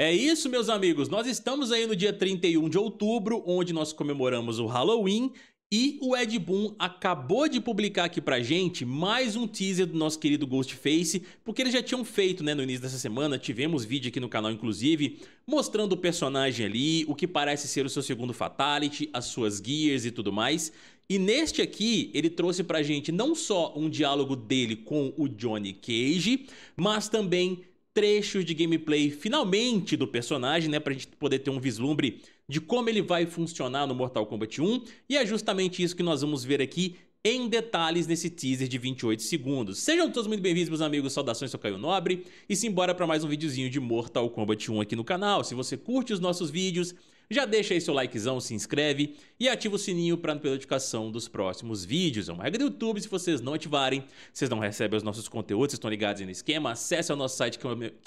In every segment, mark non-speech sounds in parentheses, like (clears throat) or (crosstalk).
É isso, meus amigos. Nós estamos aí no dia 31 de outubro, onde nós comemoramos o Halloween. E o Ed Boon acabou de publicar aqui pra gente mais um teaser do nosso querido Ghostface, porque eles já tinham feito né, no início dessa semana, tivemos vídeo aqui no canal inclusive, mostrando o personagem ali, o que parece ser o seu segundo Fatality, as suas gears e tudo mais. E neste aqui, ele trouxe pra gente não só um diálogo dele com o Johnny Cage, mas também trechos de gameplay finalmente do personagem, né, pra gente poder ter um vislumbre de como ele vai funcionar no Mortal Kombat 1, e é justamente isso que nós vamos ver aqui em detalhes nesse teaser de 28 segundos. Sejam todos muito bem-vindos, meus amigos, saudações, sou Caio Nobre, e simbora para mais um videozinho de Mortal Kombat 1 aqui no canal. Se você curte os nossos vídeos, já deixa aí seu likezão, se inscreve e ativa o sininho para não perder notificação dos próximos vídeos. É uma regra do YouTube, se vocês não ativarem, vocês não recebem os nossos conteúdos, vocês estão ligados aí no esquema. Acesse o nosso site que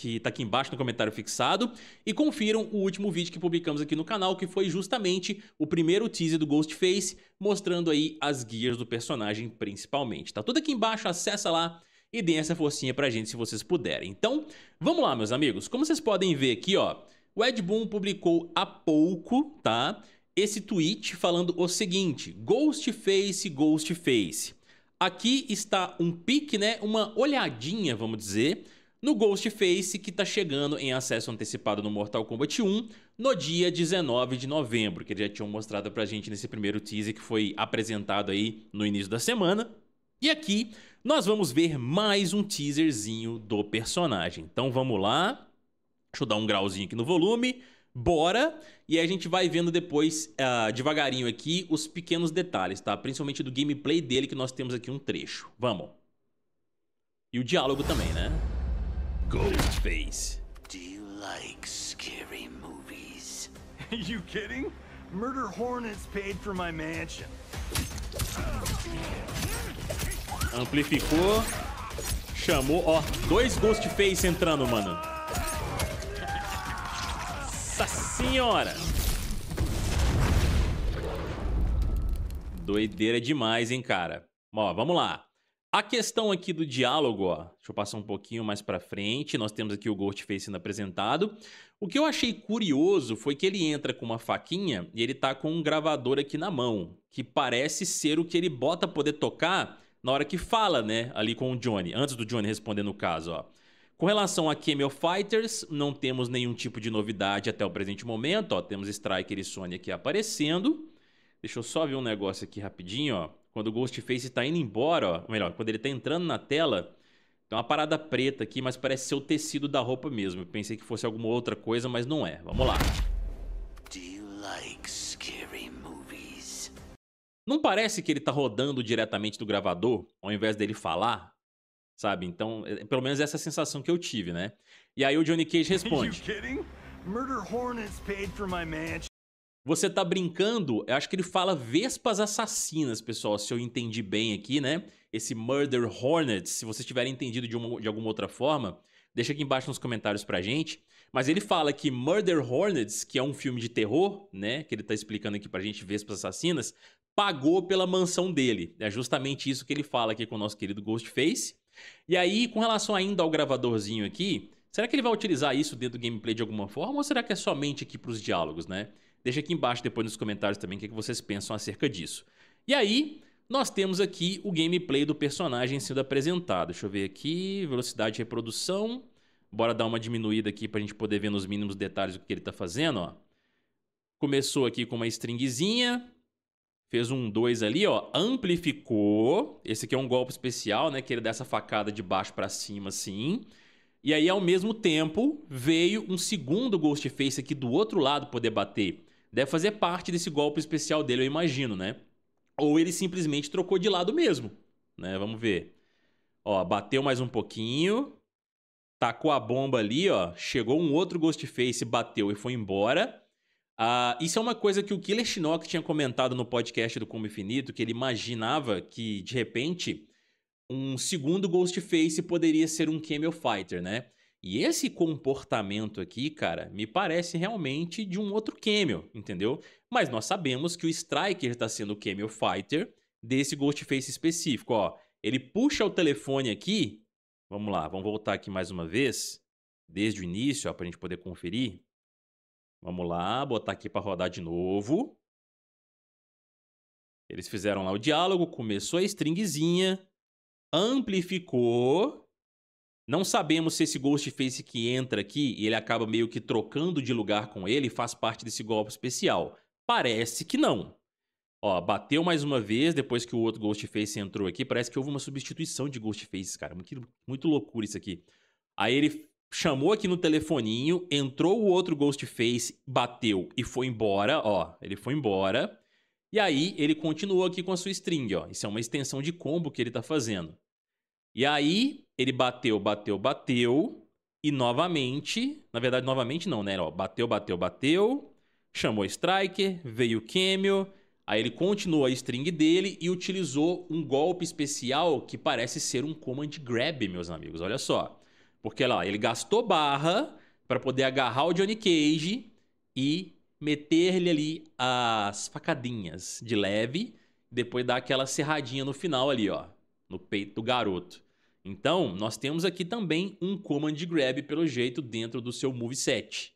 é está aqui embaixo no comentário fixado e confiram o último vídeo que publicamos aqui no canal, que foi justamente o primeiro teaser do Ghostface, mostrando aí as guias do personagem principalmente. Tá tudo aqui embaixo, acessa lá e deem essa forcinha pra gente se vocês puderem. Então, vamos lá, meus amigos. Como vocês podem ver aqui, ó, o Ed Boon publicou há pouco, tá? Esse tweet falando o seguinte: Ghostface, Ghostface. Aqui está um pique, né? Uma olhadinha, vamos dizer, no Ghostface que está chegando em acesso antecipado no Mortal Kombat 1 no dia 19 de novembro, que eles já tinham mostrado pra gente nesse primeiro teaser que foi apresentado aí no início da semana. E aqui nós vamos ver mais um teaserzinho do personagem. Então vamos lá. Deixa eu dar um grauzinho aqui no volume. Bora! E aí a gente vai vendo depois, uh, devagarinho aqui, os pequenos detalhes, tá? Principalmente do gameplay dele, que nós temos aqui um trecho. Vamos! E o diálogo também, né? Goldface. Do you like scary movies? (laughs) you kidding? Murder Hornets paid for my mansion. Amplificou. Chamou, ó. Dois Ghostface entrando, mano senhora! Doideira demais, hein, cara? Ó, vamos lá. A questão aqui do diálogo, ó, deixa eu passar um pouquinho mais para frente, nós temos aqui o Ghostface sendo apresentado. O que eu achei curioso foi que ele entra com uma faquinha e ele tá com um gravador aqui na mão, que parece ser o que ele bota poder tocar na hora que fala, né, ali com o Johnny, antes do Johnny responder no caso, ó. Com relação a Camel Fighters, não temos nenhum tipo de novidade até o presente momento. Ó, temos Striker e Sony aqui aparecendo. Deixa eu só ver um negócio aqui rapidinho. Ó. Quando o Ghostface está indo embora, ó, ou melhor, quando ele está entrando na tela, tem uma parada preta aqui, mas parece ser o tecido da roupa mesmo. Eu pensei que fosse alguma outra coisa, mas não é. Vamos lá. Não parece que ele está rodando diretamente do gravador, ao invés dele falar? sabe? Então, é, pelo menos essa é a sensação que eu tive, né? E aí o Johnny Cage (laughs) responde. Você tá brincando? Eu acho que ele fala vespas assassinas, pessoal, se eu entendi bem aqui, né? Esse Murder Hornets, se vocês tiverem entendido de, uma, de alguma outra forma, deixa aqui embaixo nos comentários pra gente. Mas ele fala que Murder Hornets, que é um filme de terror, né? Que ele tá explicando aqui pra gente, Vespas Assassinas, pagou pela mansão dele. É justamente isso que ele fala aqui com o nosso querido Ghostface. E aí, com relação ainda ao gravadorzinho aqui, será que ele vai utilizar isso dentro do gameplay de alguma forma ou será que é somente aqui para os diálogos, né? Deixa aqui embaixo depois nos comentários também o que, é que vocês pensam acerca disso. E aí, nós temos aqui o gameplay do personagem sendo apresentado. Deixa eu ver aqui, velocidade de reprodução. Bora dar uma diminuída aqui para a gente poder ver nos mínimos detalhes o que ele está fazendo. Ó. Começou aqui com uma stringzinha, Fez um 2 ali, ó. Amplificou. Esse aqui é um golpe especial, né? Que ele dá essa facada de baixo para cima, assim. E aí, ao mesmo tempo, veio um segundo Ghostface aqui do outro lado poder bater. Deve fazer parte desse golpe especial dele, eu imagino, né? Ou ele simplesmente trocou de lado mesmo, né? Vamos ver. Ó, bateu mais um pouquinho. Tacou a bomba ali, ó. Chegou um outro Ghostface, bateu e foi embora. Uh, isso é uma coisa que o Killer Shinnok tinha comentado no podcast do Como Infinito, que ele imaginava que, de repente, um segundo Ghostface poderia ser um Camel Fighter, né? E esse comportamento aqui, cara, me parece realmente de um outro Camel, entendeu? Mas nós sabemos que o Striker está sendo o Camel Fighter desse Ghostface específico, ó. Ele puxa o telefone aqui, vamos lá, vamos voltar aqui mais uma vez, desde o início, ó, pra gente poder conferir. Vamos lá, botar aqui para rodar de novo. Eles fizeram lá o diálogo, começou a stringzinha, amplificou. Não sabemos se esse Ghostface que entra aqui e ele acaba meio que trocando de lugar com ele faz parte desse golpe especial. Parece que não. Ó, bateu mais uma vez depois que o outro Ghostface entrou aqui. Parece que houve uma substituição de Ghostface, cara. Muito, muito loucura isso aqui. Aí ele chamou aqui no telefoninho, entrou o outro Ghostface, bateu e foi embora, ó, ele foi embora. E aí ele continuou aqui com a sua string, ó. Isso é uma extensão de combo que ele tá fazendo. E aí ele bateu, bateu, bateu e novamente, na verdade novamente não, né, ó, bateu, bateu, bateu, chamou Striker, veio o Camel, Aí ele continuou a string dele e utilizou um golpe especial que parece ser um command grab, meus amigos. Olha só. Porque lá, ele gastou barra para poder agarrar o Johnny Cage e meter-lhe ali as facadinhas de leve, depois dar aquela serradinha no final ali, ó, no peito do garoto. Então, nós temos aqui também um command grab pelo jeito dentro do seu moveset.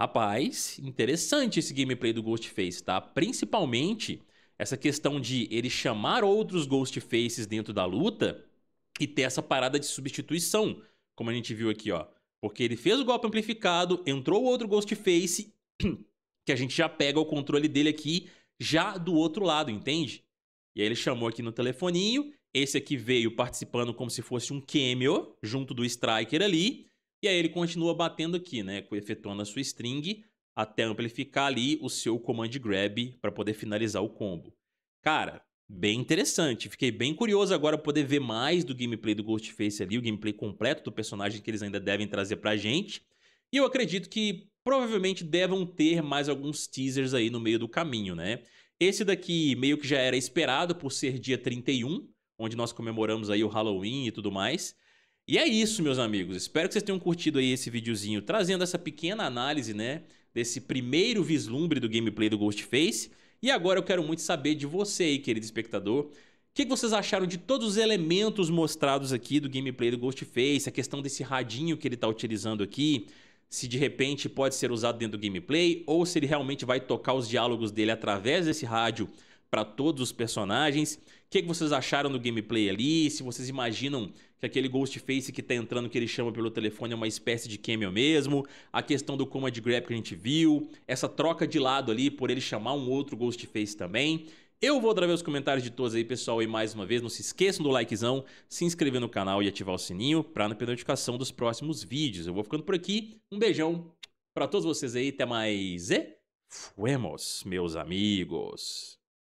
Rapaz, interessante esse gameplay do Ghostface, tá? Principalmente essa questão de ele chamar outros Ghostfaces dentro da luta e ter essa parada de substituição como a gente viu aqui, ó. Porque ele fez o golpe amplificado, entrou o outro Ghostface, (clears throat) que a gente já pega o controle dele aqui, já do outro lado, entende? E aí ele chamou aqui no telefoninho, esse aqui veio participando como se fosse um cameo, junto do Striker ali, e aí ele continua batendo aqui, né, efetuando a sua string, até amplificar ali o seu command grab para poder finalizar o combo. Cara, bem interessante. Fiquei bem curioso agora poder ver mais do gameplay do Ghostface ali, o gameplay completo do personagem que eles ainda devem trazer pra gente. E eu acredito que provavelmente devam ter mais alguns teasers aí no meio do caminho, né? Esse daqui meio que já era esperado por ser dia 31, onde nós comemoramos aí o Halloween e tudo mais. E é isso, meus amigos. Espero que vocês tenham curtido aí esse videozinho, trazendo essa pequena análise, né? Desse primeiro vislumbre do gameplay do Ghostface. E agora eu quero muito saber de você aí, querido espectador, o que, que, vocês acharam de todos os elementos mostrados aqui do gameplay do Ghostface? A questão desse radinho que ele está utilizando aqui, se de repente pode ser usado dentro do gameplay ou se ele realmente vai tocar os diálogos dele através desse rádio para todos os personagens. O que, que, vocês acharam do gameplay ali? Se vocês imaginam que aquele Ghostface que tá entrando, que ele chama pelo telefone, é uma espécie de cameo mesmo. A questão do Command Grab que a gente viu. Essa troca de lado ali por ele chamar um outro Ghostface também. Eu vou trazer os comentários de todos aí, pessoal. E mais uma vez, não se esqueçam do likezão, se inscrever no canal e ativar o sininho para não perder notificação dos próximos vídeos. Eu vou ficando por aqui. Um beijão para todos vocês aí. Até mais e fuemos, meus amigos.